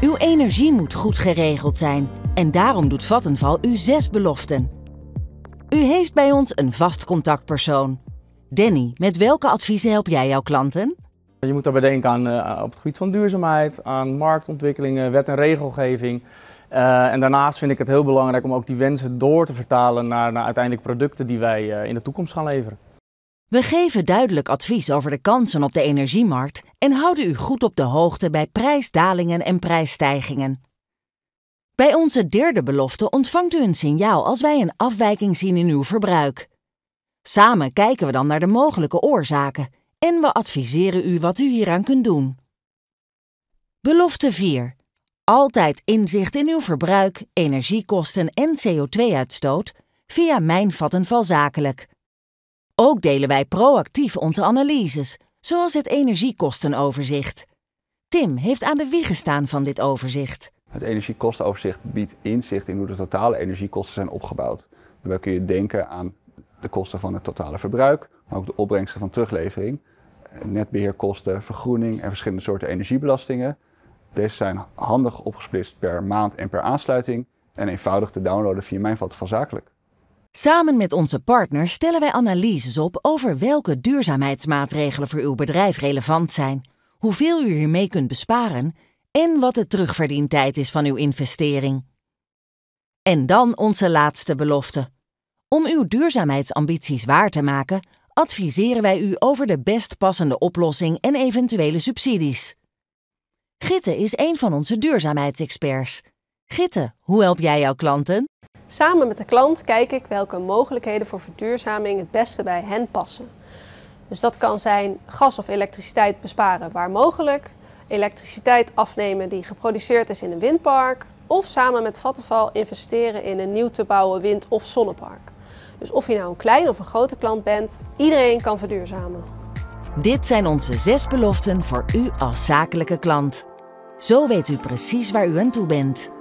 Uw energie moet goed geregeld zijn en daarom doet Vattenval u zes beloften. U heeft bij ons een vast contactpersoon. Danny, met welke adviezen help jij jouw klanten? Je moet daarbij denken aan eh, op het gebied van duurzaamheid, aan marktontwikkelingen, wet en regelgeving. Eh, en daarnaast vind ik het heel belangrijk om ook die wensen door te vertalen naar, naar uiteindelijk producten die wij eh, in de toekomst gaan leveren. We geven duidelijk advies over de kansen op de energiemarkt en houden u goed op de hoogte bij prijsdalingen en prijsstijgingen. Bij onze derde belofte ontvangt u een signaal als wij een afwijking zien in uw verbruik. Samen kijken we dan naar de mogelijke oorzaken en we adviseren u wat u hieraan kunt doen. Belofte 4. Altijd inzicht in uw verbruik, energiekosten en CO2-uitstoot via Mijn van Zakelijk. Ook delen wij proactief onze analyses, zoals het energiekostenoverzicht. Tim heeft aan de wieg gestaan van dit overzicht. Het energiekostenoverzicht biedt inzicht in hoe de totale energiekosten zijn opgebouwd. Daarbij kun je denken aan de kosten van het totale verbruik, maar ook de opbrengsten van teruglevering, netbeheerkosten, vergroening en verschillende soorten energiebelastingen. Deze zijn handig opgesplitst per maand en per aansluiting en eenvoudig te downloaden via mijn vat van zakelijk. Samen met onze partners stellen wij analyses op over welke duurzaamheidsmaatregelen voor uw bedrijf relevant zijn, hoeveel u hiermee kunt besparen en wat de terugverdientijd is van uw investering. En dan onze laatste belofte. Om uw duurzaamheidsambities waar te maken, adviseren wij u over de best passende oplossing en eventuele subsidies. Gitte is een van onze duurzaamheidsexperts. Gitte, hoe help jij jouw klanten? Samen met de klant kijk ik welke mogelijkheden voor verduurzaming het beste bij hen passen. Dus dat kan zijn gas of elektriciteit besparen waar mogelijk, elektriciteit afnemen die geproduceerd is in een windpark, of samen met Vattenval investeren in een nieuw te bouwen wind- of zonnepark. Dus of je nou een klein of een grote klant bent, iedereen kan verduurzamen. Dit zijn onze zes beloften voor u als zakelijke klant. Zo weet u precies waar u aan toe bent.